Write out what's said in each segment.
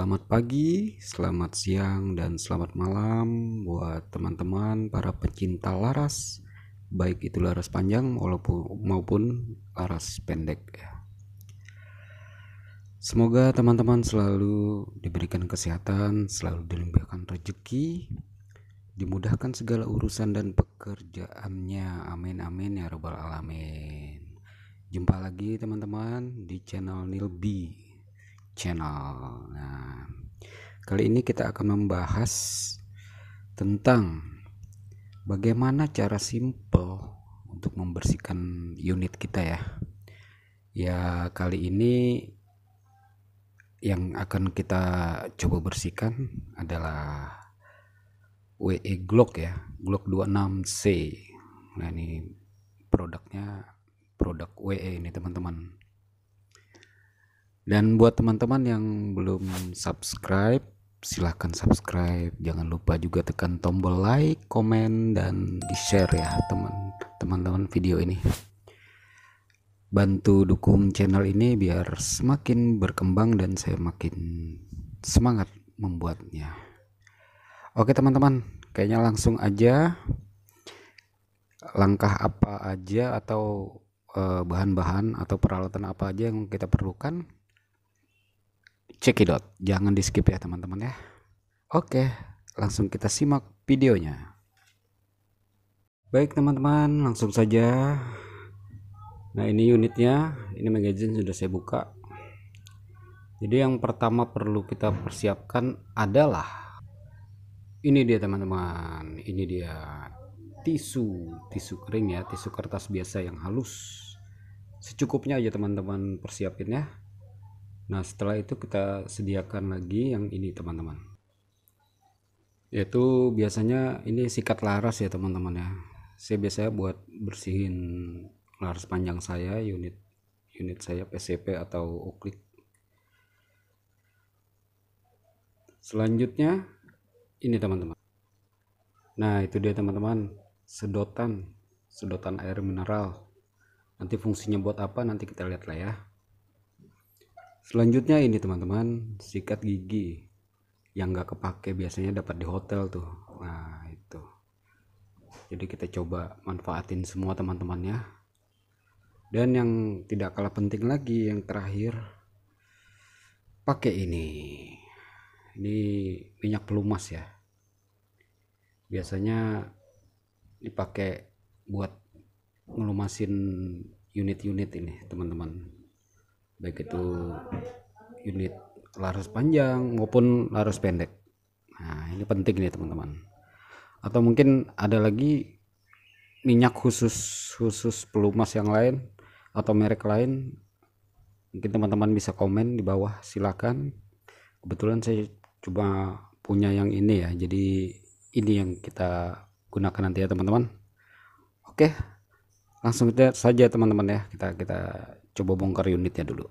Selamat pagi, selamat siang, dan selamat malam buat teman-teman para pecinta laras, baik itu laras panjang walaupun maupun laras pendek. Ya. Semoga teman-teman selalu diberikan kesehatan, selalu dilimpahkan rezeki, dimudahkan segala urusan dan pekerjaannya. Amin amin ya robbal alamin. Jumpa lagi teman-teman di channel Nilbi channel. Nah, kali ini kita akan membahas tentang bagaimana cara simple untuk membersihkan unit kita ya. Ya, kali ini yang akan kita coba bersihkan adalah WE Glock ya, Glock 26C. Nah, ini produknya produk WE ini teman-teman dan buat teman-teman yang belum subscribe, silahkan subscribe. Jangan lupa juga tekan tombol like, komen, dan di-share ya teman teman-teman video ini. Bantu dukung channel ini biar semakin berkembang dan saya makin semangat membuatnya. Oke teman-teman, kayaknya langsung aja langkah apa aja atau eh, bahan-bahan atau peralatan apa aja yang kita perlukan cekidot. Jangan di skip ya teman-teman ya. Oke, langsung kita simak videonya. Baik teman-teman, langsung saja. Nah ini unitnya, ini magazine sudah saya buka. Jadi yang pertama perlu kita persiapkan adalah ini dia teman-teman, ini dia tisu, tisu kering ya, tisu kertas biasa yang halus. Secukupnya aja teman-teman persiapin ya Nah, setelah itu kita sediakan lagi yang ini teman-teman. Yaitu biasanya ini sikat laras ya teman-teman ya. Saya biasanya buat bersihin laras panjang saya unit unit saya PCP atau uklik. Selanjutnya ini teman-teman. Nah, itu dia teman-teman, sedotan sedotan air mineral. Nanti fungsinya buat apa nanti kita lihat lah ya selanjutnya ini teman-teman sikat gigi yang nggak kepake biasanya dapat di hotel tuh nah itu jadi kita coba manfaatin semua teman-temannya dan yang tidak kalah penting lagi yang terakhir pakai ini ini minyak pelumas ya biasanya dipakai buat ngelumasin unit-unit ini teman-teman baik itu unit laras panjang maupun laras pendek nah ini penting nih teman-teman atau mungkin ada lagi minyak khusus khusus pelumas yang lain atau merek lain mungkin teman-teman bisa komen di bawah silakan kebetulan saya cuma punya yang ini ya jadi ini yang kita gunakan nanti ya teman-teman oke langsung saja teman-teman ya kita kita coba bongkar unitnya dulu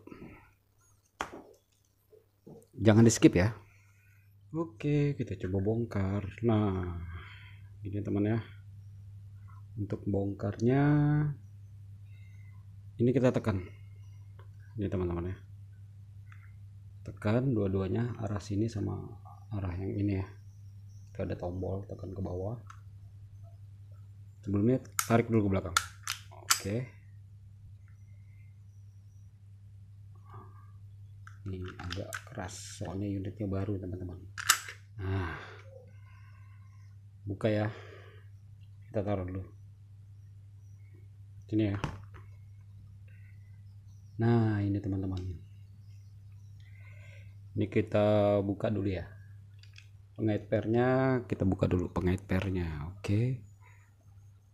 jangan di skip ya oke kita coba bongkar nah ini teman ya untuk bongkarnya ini kita tekan ini teman-teman ya tekan dua-duanya arah sini sama arah yang ini ya kita ada tombol tekan ke bawah sebelumnya tarik dulu ke belakang oke okay. ini agak keras soalnya unitnya baru teman-teman nah buka ya kita taruh dulu sini ya nah ini teman-teman ini kita buka dulu ya pengait pernya kita buka dulu pengait pernya oke okay.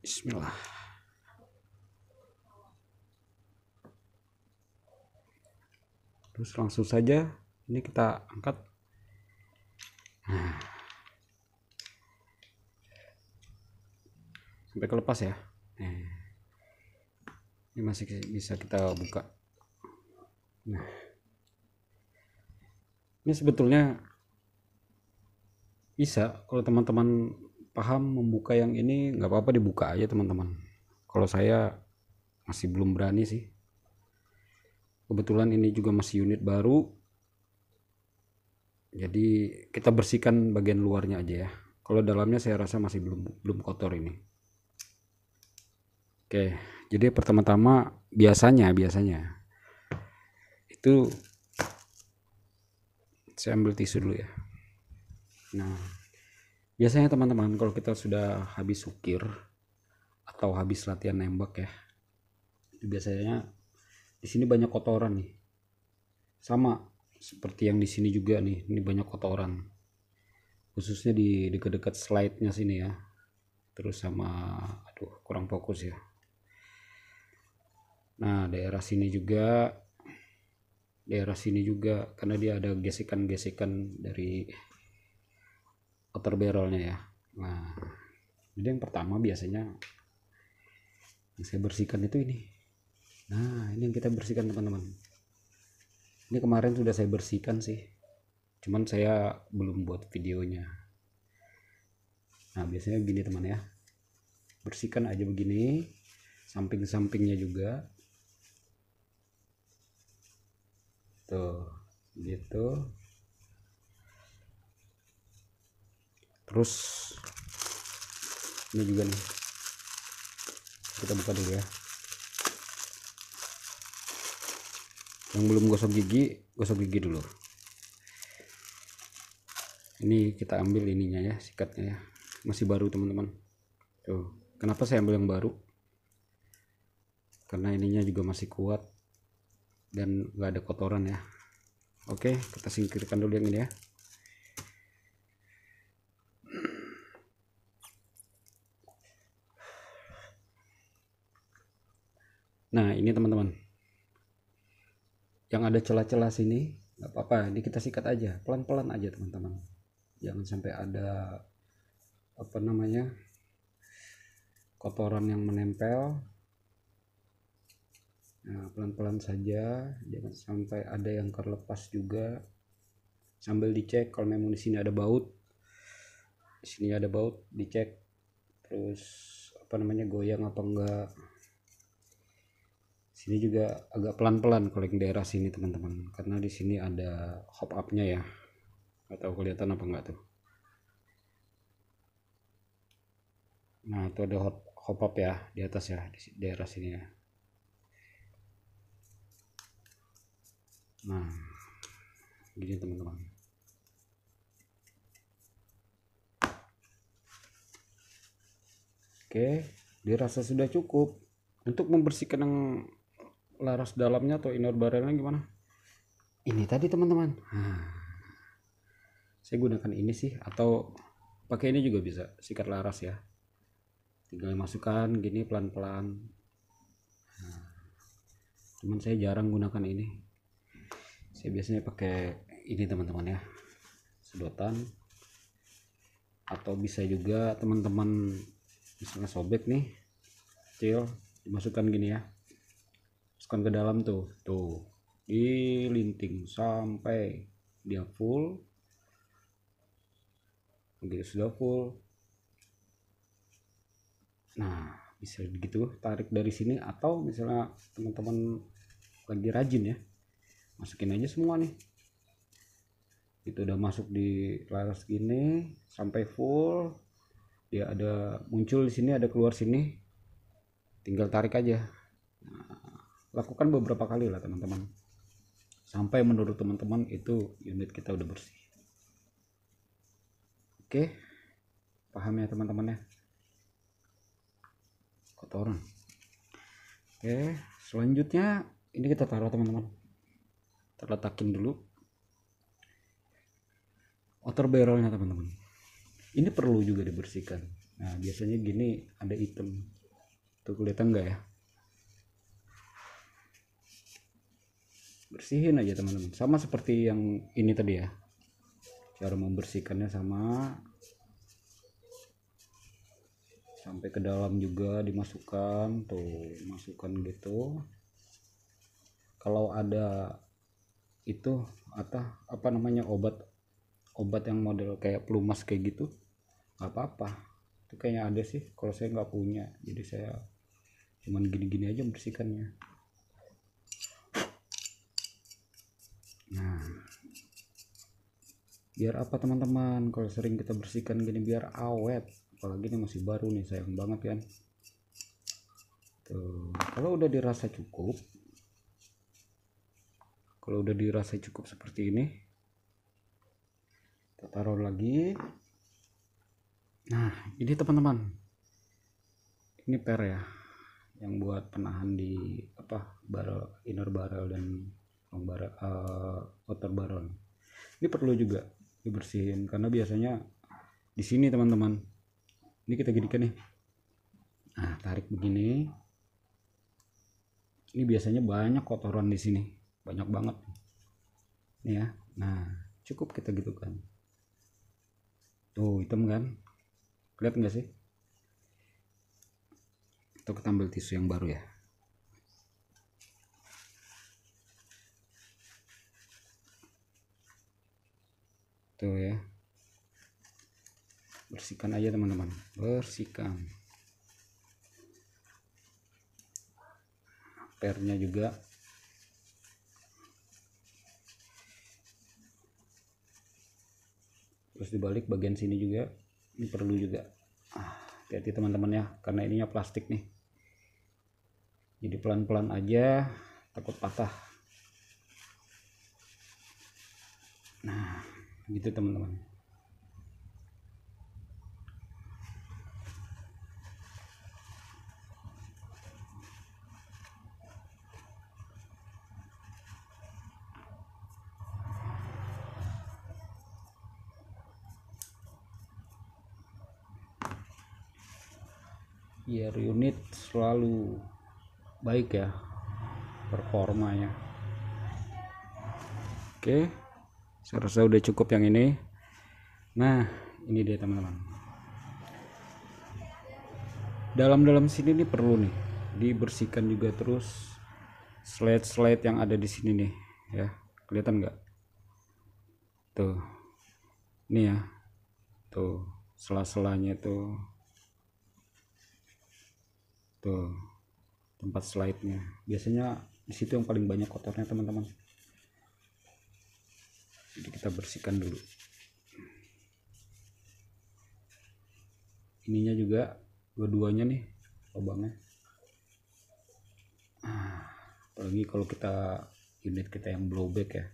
bismillah terus langsung saja ini kita angkat nah. sampai kelepas ya nah. ini masih bisa kita buka nah ini sebetulnya bisa kalau teman-teman paham membuka yang ini nggak apa-apa dibuka aja teman-teman kalau saya masih belum berani sih kebetulan ini juga masih unit baru jadi kita bersihkan bagian luarnya aja ya kalau dalamnya saya rasa masih belum belum kotor ini oke jadi pertama-tama biasanya biasanya itu saya ambil tisu dulu ya nah biasanya teman-teman kalau kita sudah habis ukir atau habis latihan nembak ya biasanya di sini banyak kotoran nih sama seperti yang di sini juga nih ini banyak kotoran khususnya di dekat-dekat slide nya sini ya terus sama aduh kurang fokus ya nah daerah sini juga daerah sini juga karena dia ada gesekan-gesekan dari outer barrelnya ya nah jadi yang pertama biasanya yang saya bersihkan itu ini nah ini yang kita bersihkan teman-teman ini kemarin sudah saya bersihkan sih cuman saya belum buat videonya nah biasanya gini teman ya bersihkan aja begini samping-sampingnya juga tuh gitu terus ini juga nih kita buka dulu ya yang belum gosok gigi gosok gigi dulu ini kita ambil ininya ya sikatnya ya masih baru teman-teman tuh kenapa saya ambil yang baru karena ininya juga masih kuat dan enggak ada kotoran ya oke kita singkirkan dulu yang ini ya nah ini teman-teman yang ada celah-celah sini nggak apa-apa ini kita sikat aja pelan-pelan aja teman-teman jangan sampai ada apa namanya kotoran yang menempel nah pelan-pelan saja jangan sampai ada yang terlepas juga sambil dicek kalau memang di sini ada baut di sini ada baut dicek terus apa namanya goyang apa enggak sini juga agak pelan-pelan kalau daerah sini teman-teman karena di sini ada hop upnya ya atau tahu kelihatan apa enggak tuh nah itu ada hop, hop up ya di atas ya di daerah sini ya nah gini teman-teman oke dirasa sudah cukup untuk membersihkan yang laras dalamnya atau inner barrelnya gimana ini tadi teman-teman ah. saya gunakan ini sih atau pakai ini juga bisa sikat laras ya tinggal masukkan gini pelan-pelan nah. cuman saya jarang gunakan ini saya biasanya pakai ini teman-teman ya sedotan atau bisa juga teman-teman misalnya sobek nih kecil dimasukkan gini ya masukkan ke dalam tuh tuh di linting sampai dia full begitu sudah full nah bisa gitu tarik dari sini atau misalnya teman-teman lagi rajin ya masukin aja semua nih itu udah masuk di laras gini sampai full dia ada muncul di sini ada keluar sini tinggal tarik aja lakukan beberapa kali lah teman-teman sampai menurut teman-teman itu unit kita udah bersih oke paham ya teman-teman ya kotoran oke selanjutnya ini kita taruh teman-teman terletakin dulu outer barrelnya teman-teman ini perlu juga dibersihkan nah biasanya gini ada item tuh kelihatan enggak ya bersihin aja teman-teman sama seperti yang ini tadi ya cara membersihkannya sama sampai ke dalam juga dimasukkan tuh masukkan gitu kalau ada itu atau apa namanya obat obat yang model kayak pelumas kayak gitu nggak apa-apa itu kayaknya ada sih kalau saya nggak punya jadi saya cuman gini-gini aja membersihkannya. nah biar apa teman-teman kalau sering kita bersihkan gini biar awet apalagi ini masih baru nih sayang banget kan tuh kalau udah dirasa cukup kalau udah dirasa cukup seperti ini kita taruh lagi nah ini teman-teman ini per ya yang buat penahan di apa barrel inner barrel dan pembara, uh, eh, baron ini perlu juga dibersihin karena biasanya di sini teman-teman ini kita kan nih nah tarik begini ini biasanya banyak kotoran di sini banyak banget ini ya nah cukup kita gitu kan tuh hitam kan kelihatan nggak sih atau kita ambil tisu yang baru ya tuh gitu ya bersihkan aja teman-teman bersihkan pernya juga terus dibalik bagian sini juga ini perlu juga ah, hati-hati ah, teman-teman ya karena ininya plastik nih jadi pelan-pelan aja takut patah nah gitu teman-teman Biar unit selalu baik ya performanya oke okay saya rasa udah cukup yang ini nah ini dia teman-teman dalam-dalam sini nih perlu nih dibersihkan juga terus slide-slide yang ada di sini nih ya kelihatan nggak tuh ini ya tuh sela-selanya tuh tuh tempat slide-nya biasanya disitu yang paling banyak kotornya teman-teman jadi kita bersihkan dulu ininya juga dua nih lubangnya ah, apalagi kalau kita unit kita yang blowback ya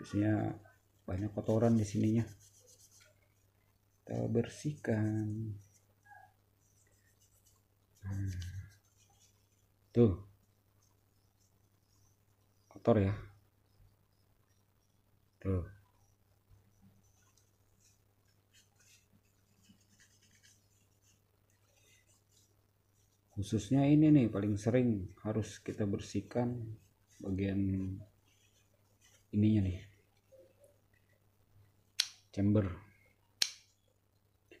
biasanya banyak kotoran di sininya kita bersihkan hmm. tuh kotor ya Tuh. Khususnya ini nih paling sering harus kita bersihkan bagian ininya nih. Chamber.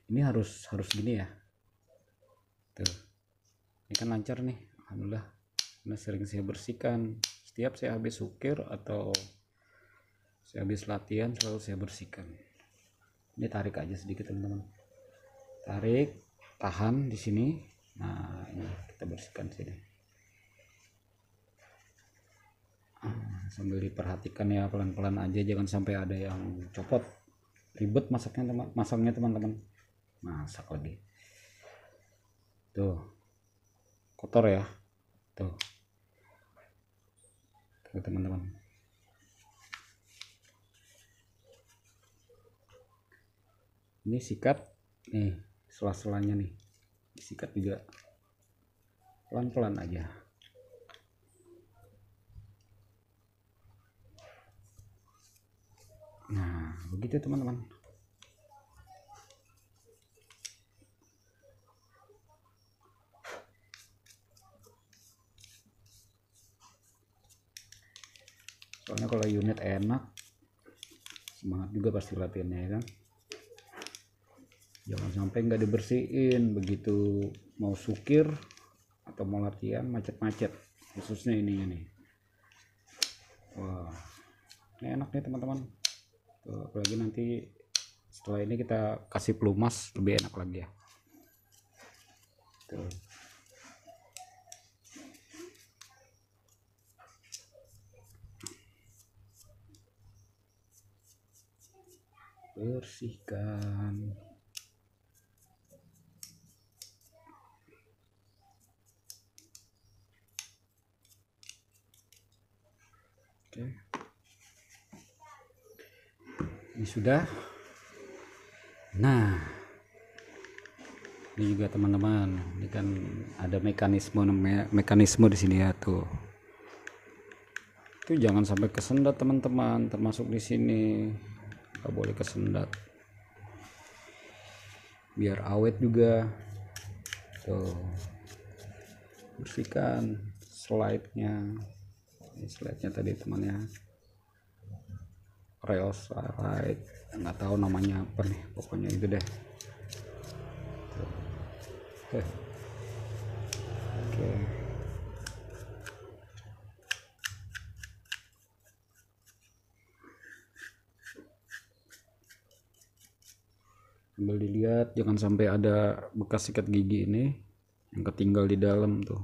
Ini harus harus gini ya. Tuh. Ini kan lancar nih, alhamdulillah. Karena sering saya bersihkan setiap saya habis ukir atau habis latihan selalu saya bersihkan ini tarik aja sedikit teman-teman tarik tahan di sini nah ini kita bersihkan sini ah, sambil diperhatikan ya pelan-pelan aja jangan sampai ada yang copot ribet masaknya teman masaknya teman-teman masak lagi tuh kotor ya tuh tuh teman-teman ini sikat nih sela-selanya nih disikat juga pelan-pelan aja nah begitu teman-teman soalnya kalau unit enak semangat juga pasti latihannya ya kan jangan sampai nggak dibersihin begitu mau sukir atau mau latihan macet-macet khususnya ini nih wah ini enak nih teman-teman apalagi nanti setelah ini kita kasih pelumas lebih enak lagi ya Tuh. bersihkan Oke. Ini sudah. Nah, ini juga teman-teman, ini kan ada mekanisme mekanisme di sini ya tuh. Itu jangan sampai kesendat teman-teman, termasuk di sini. Gak boleh kesendat. Biar awet juga. Tuh. Bersihkan slide-nya slide-nya tadi temannya Rails Right nggak tahu namanya apa nih pokoknya itu deh oke okay. sambil dilihat jangan sampai ada bekas sikat gigi ini yang ketinggal di dalam tuh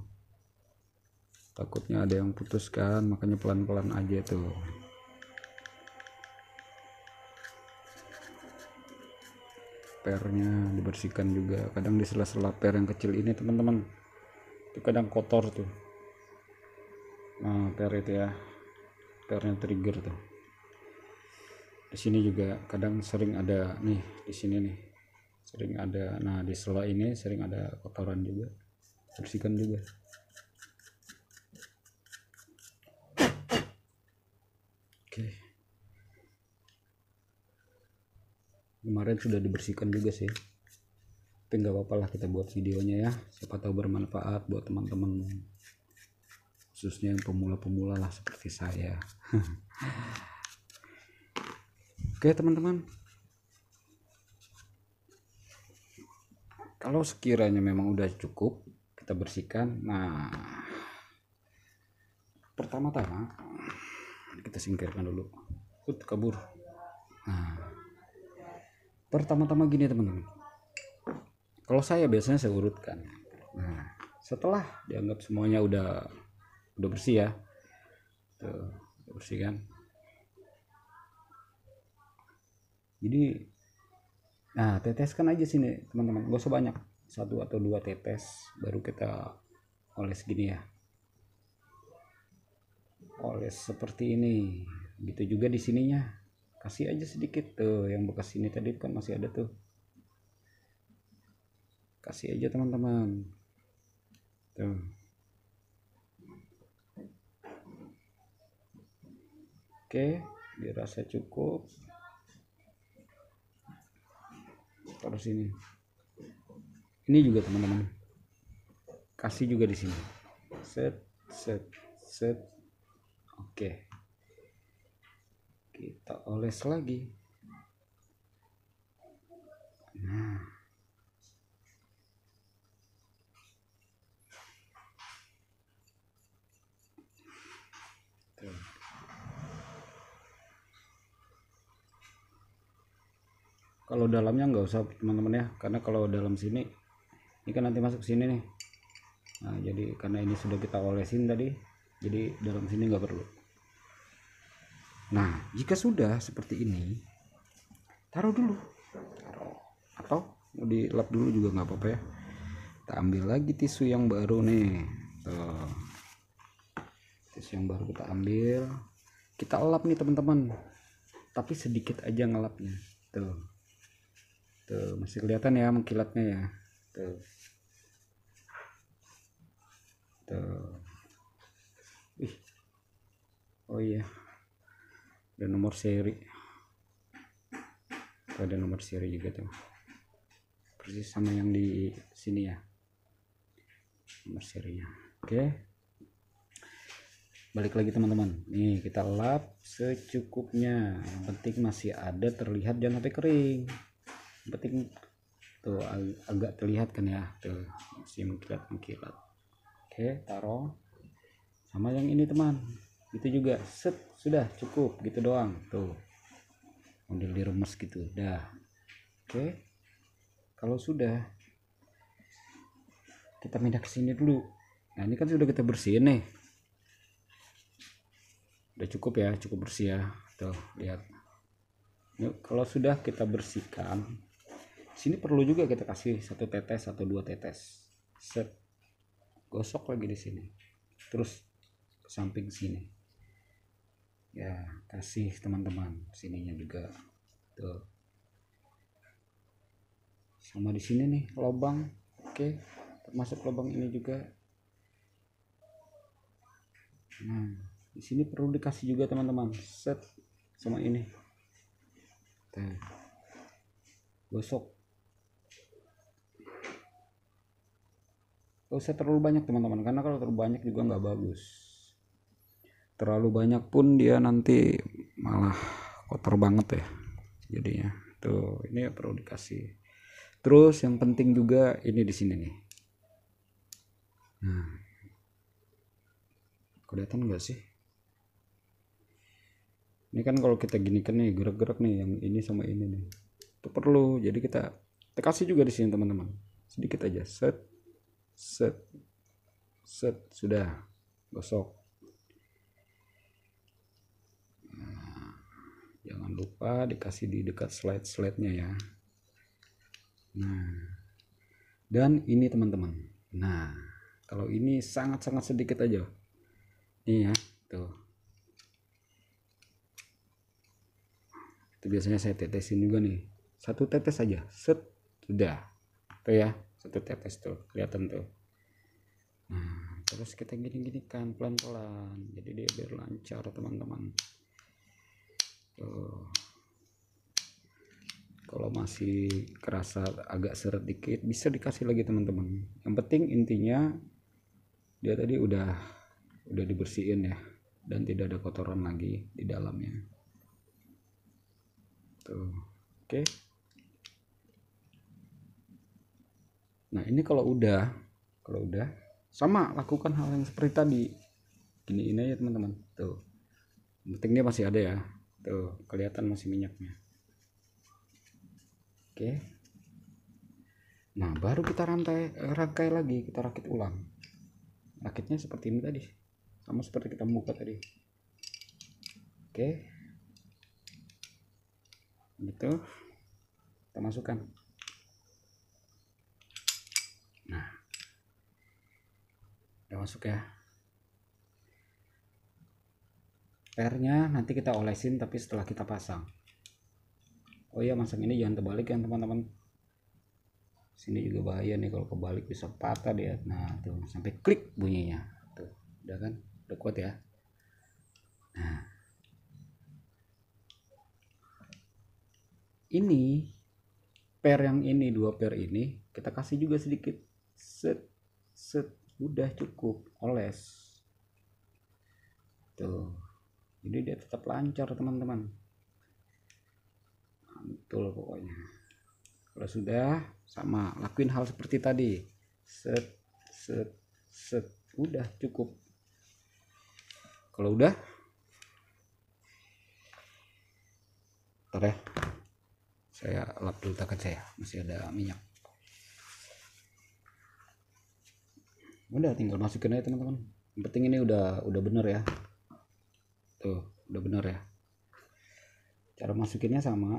takutnya ada yang putus kan makanya pelan-pelan aja tuh pernya dibersihkan juga kadang di sela-sela per yang kecil ini teman-teman itu kadang kotor tuh nah, per itu ya pernya trigger tuh di sini juga kadang sering ada nih di sini nih sering ada nah di sela ini sering ada kotoran juga bersihkan juga kemarin sudah dibersihkan juga sih tapi nggak apa-apa lah kita buat videonya ya siapa tahu bermanfaat buat teman-teman khususnya yang pemula-pemula lah seperti saya oke teman-teman kalau sekiranya memang udah cukup kita bersihkan nah pertama-tama kita singkirkan dulu Ut, kabur nah pertama-tama gini teman-teman kalau saya biasanya saya urutkan nah setelah dianggap semuanya udah udah bersih ya tuh gitu, udah bersih kan jadi nah teteskan aja sini teman-teman gak usah banyak satu atau dua tetes baru kita oles gini ya oles seperti ini gitu juga di sininya kasih aja sedikit tuh yang bekas ini tadi kan masih ada tuh kasih aja teman-teman tuh oke dirasa cukup terus ini ini juga teman-teman kasih juga di sini set set set oke okay kita oles lagi nah kalau dalamnya nggak usah teman-teman ya karena kalau dalam sini ini kan nanti masuk sini nih nah jadi karena ini sudah kita olesin tadi jadi dalam sini nggak perlu Nah, hmm. jika sudah seperti ini, taruh dulu. Taruh. Atau dilap dulu juga nggak apa-apa ya. Kita ambil lagi tisu yang baru nih. Tuh. Tisu yang baru kita ambil. Kita lap nih teman-teman. Tapi sedikit aja ngelapnya. Tuh. Tuh, masih kelihatan ya mengkilatnya ya. Tuh. Tuh. Ih. Oh iya ada nomor seri ada nomor seri juga tuh persis sama yang di sini ya nomor serinya oke balik lagi teman-teman nih kita lap secukupnya yang penting masih ada terlihat jangan sampai kering yang penting tuh ag agak terlihat kan ya tuh masih mengkilat mengkilat oke taruh sama yang ini teman itu juga set sudah cukup gitu doang tuh di diremes gitu dah oke kalau sudah kita pindah ke sini dulu nah ini kan sudah kita bersihin nih udah cukup ya cukup bersih ya tuh lihat Yuk, kalau sudah kita bersihkan sini perlu juga kita kasih satu tetes satu dua tetes set gosok lagi di sini terus ke samping sini ya kasih teman-teman sininya juga tuh sama di sini nih lubang oke masuk termasuk lubang ini juga nah di sini perlu dikasih juga teman-teman set sama ini tuh gosok gak usah terlalu banyak teman-teman karena kalau terlalu banyak juga nggak bagus terlalu banyak pun dia nanti malah kotor banget ya jadinya tuh ini perlu dikasih terus yang penting juga ini di sini nih nah kelihatan enggak sih ini kan kalau kita gini kan nih gerak-gerak nih yang ini sama ini nih itu perlu jadi kita kita kasih juga di sini teman-teman sedikit aja set set set sudah gosok lupa dikasih di dekat slide-slide-nya ya nah dan ini teman-teman nah kalau ini sangat-sangat sedikit aja ini ya tuh itu biasanya saya tetesin juga nih satu tetes aja set sudah tuh ya satu tetes tuh kelihatan tuh nah terus kita gini-gini kan pelan-pelan jadi dia biar lancar teman-teman Eh, kalau masih kerasa agak seret dikit bisa dikasih lagi teman-teman yang penting intinya dia tadi udah udah dibersihin ya dan tidak ada kotoran lagi di dalamnya tuh oke nah ini kalau udah kalau udah sama lakukan hal yang seperti tadi gini ini ya teman-teman tuh yang masih ada ya tuh gitu. kelihatan masih minyaknya oke nah baru kita rantai rangkai lagi kita rakit ulang rakitnya seperti ini tadi sama seperti kita buka tadi oke gitu kita masukkan nah udah masuk ya airnya nanti kita olesin tapi setelah kita pasang oh iya masang ini jangan terbalik ya kan, teman-teman sini juga bahaya nih kalau kebalik bisa patah dia nah tuh sampai klik bunyinya tuh udah kan udah kuat ya nah ini pair yang ini dua pair ini kita kasih juga sedikit set set udah cukup oles tuh jadi dia tetap lancar teman-teman mantul pokoknya kalau sudah sama lakuin hal seperti tadi set set set udah cukup kalau udah ntar ya saya lap dulu tangan saya masih ada minyak udah tinggal masukin aja teman-teman yang penting ini udah udah bener ya tuh udah bener ya cara masukinnya sama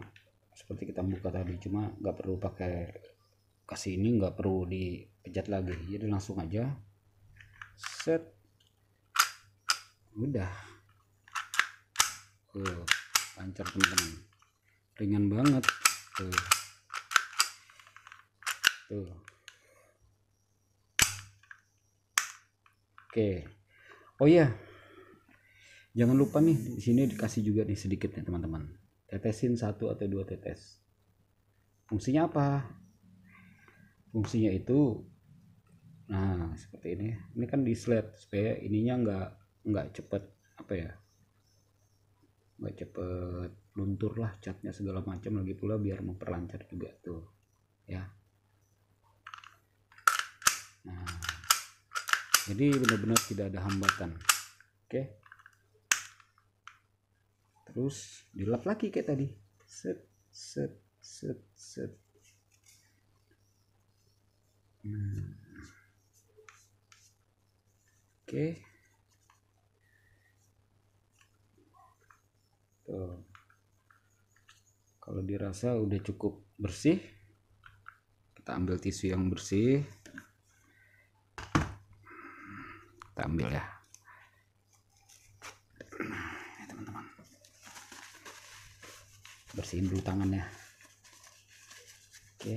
seperti kita buka tadi cuma nggak perlu pakai kasih ini nggak perlu dipecat lagi jadi langsung aja set udah tuh lancar teman-teman ringan banget tuh tuh oke oh iya jangan lupa nih di sini dikasih juga nih sedikit nih teman-teman tetesin satu atau dua tetes fungsinya apa fungsinya itu nah seperti ini ini kan di slide supaya ininya nggak nggak cepet apa ya nggak cepet luntur lah catnya segala macam lagi pula biar memperlancar juga tuh ya nah jadi benar-benar tidak ada hambatan oke okay terus dilap lagi kayak tadi set set set set hmm. oke okay. kalau dirasa udah cukup bersih kita ambil tisu yang bersih kita ambil ya bersihin dulu tangannya oke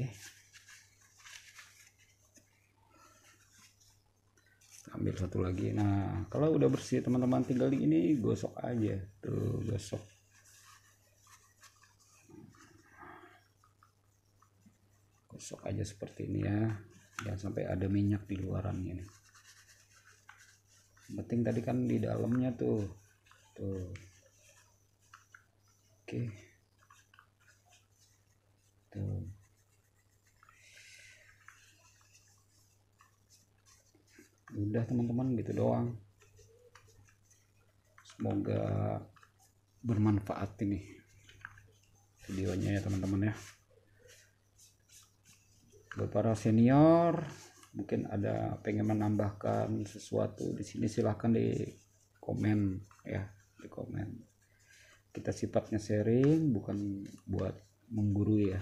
ambil satu lagi nah kalau udah bersih teman-teman tinggal di ini gosok aja tuh gosok gosok aja seperti ini ya jangan sampai ada minyak di luaran ini penting tadi kan di dalamnya tuh tuh oke okay gitu udah teman-teman gitu doang semoga bermanfaat ini videonya ya teman-teman ya buat para senior mungkin ada pengen menambahkan sesuatu di sini silahkan di komen ya di komen kita sifatnya sharing bukan buat menggurui ya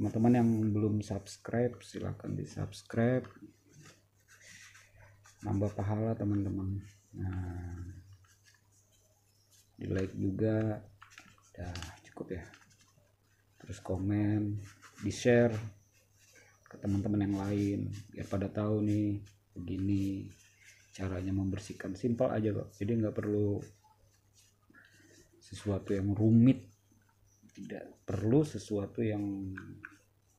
teman-teman yang belum subscribe silahkan di subscribe nambah pahala teman-teman nah di like juga dah cukup ya terus komen di share ke teman-teman yang lain biar pada tahu nih begini caranya membersihkan simpel aja kok jadi nggak perlu sesuatu yang rumit tidak perlu sesuatu yang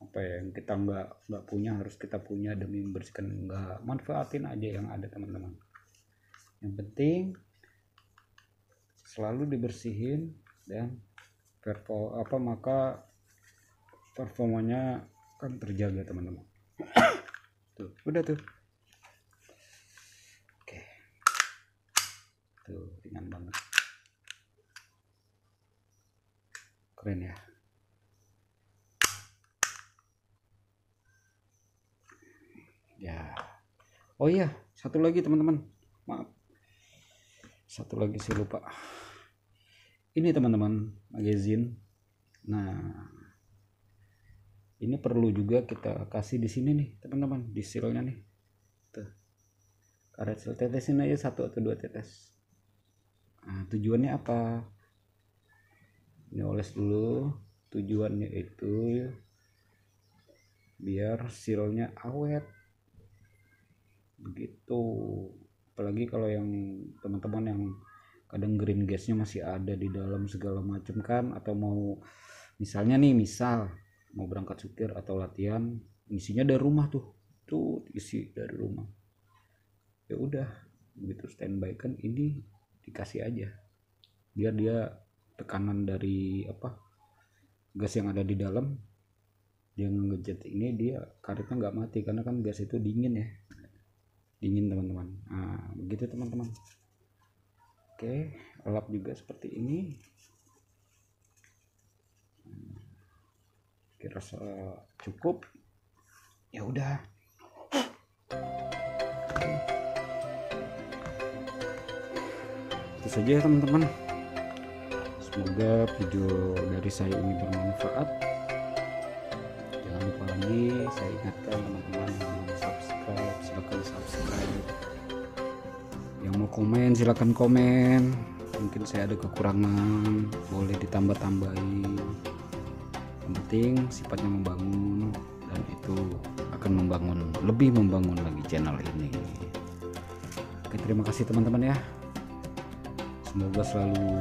apa ya yang kita nggak nggak punya harus kita punya demi membersihkan nggak manfaatin aja yang ada teman-teman yang penting selalu dibersihin dan perform apa maka performanya kan terjaga teman-teman tuh udah tuh oke tuh ringan banget keren ya ya oh iya satu lagi teman-teman maaf satu lagi saya lupa ini teman-teman magazine nah ini perlu juga kita kasih di sini nih teman-teman di silnya nih tuh karet sel tetesin aja satu atau dua tetes nah, tujuannya apa ini oles dulu tujuannya itu biar silnya awet begitu apalagi kalau yang teman-teman yang kadang green gasnya masih ada di dalam segala macam kan atau mau misalnya nih misal mau berangkat supir atau latihan isinya dari rumah tuh tuh isi dari rumah ya udah begitu standby kan ini dikasih aja biar dia tekanan dari apa gas yang ada di dalam dia ngejet ini dia karetnya nggak mati karena kan gas itu dingin ya dingin teman-teman nah, begitu teman-teman oke lap juga seperti ini kira cukup ya udah itu saja ya teman-teman semoga video dari saya ini bermanfaat jangan lupa lagi saya ingatkan teman-teman yang mau subscribe silahkan subscribe yang mau komen silahkan komen mungkin saya ada kekurangan boleh ditambah-tambahin yang penting sifatnya membangun dan itu akan membangun lebih membangun lagi channel ini oke terima kasih teman-teman ya semoga selalu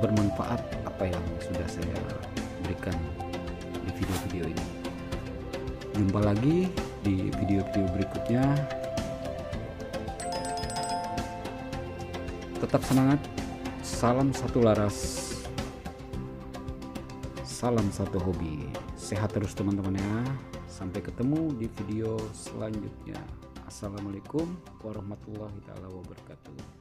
bermanfaat apa yang sudah saya berikan di video-video ini jumpa lagi di video-video berikutnya tetap semangat salam satu laras salam satu hobi. Sehat terus teman-teman ya. Sampai ketemu di video selanjutnya. Assalamualaikum warahmatullahi taala wabarakatuh.